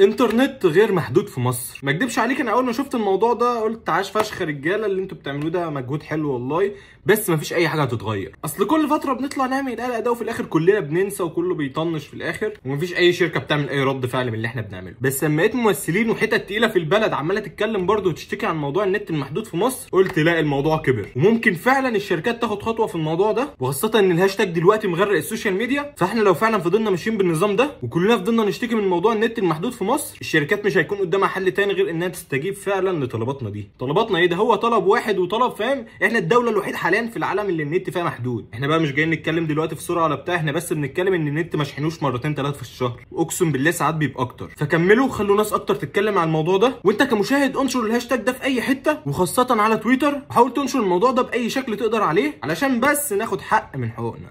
انترنت غير محدود في مصر ما اكدبش عليك انا اول ما شفت الموضوع ده قلت عاش فشخ رجاله اللي انتوا بتعملوه ده مجهود حلو والله بس مفيش اي حاجه هتتغير اصل كل فتره بنطلع نعمل قلق ده وفي الاخر كلنا بننسى وكله بيطنش في الاخر ومفيش اي شركه بتعمل اي رد فعل من اللي احنا بنعمله بس لما لقيت ممثلين وحتت تقيله في البلد عماله تتكلم برضه وتشتكي عن موضوع النت المحدود في مصر قلت لا الموضوع كبر وممكن فعلا الشركات تاخد خطوه في الموضوع ده وخاصه ان الهاشتاج دلوقتي مغرق السوشيال ميديا فاحنا لو فعلا فضلنا ماشيين بالنظام ده وكلنا فضلنا نشتكي من موضوع النت المحدود في مصر الشركات مش هيكون قدامها حل تاني غير انها تستجيب فعلا لطلباتنا دي طلباتنا ايه ده هو طلب واحد وطلب فاهم احنا الدوله الوحيده حاليا في العالم اللي النت فيها محدود احنا بقى مش جايين نتكلم دلوقتي في سرعه ولا بتاع احنا بس بنتكلم ان النت ما شحنوش مرتين ثلاثه في الشهر اقسم بالله ساعات بيبقى اكتر فكملوا خلوا ناس اكتر تتكلم عن الموضوع ده وانت كمشاهد انشر الهاشتاج ده في اي حته وخاصه على تويتر وحاول تنشر الموضوع ده باي شكل تقدر عليه علشان بس ناخد حق من حقوقنا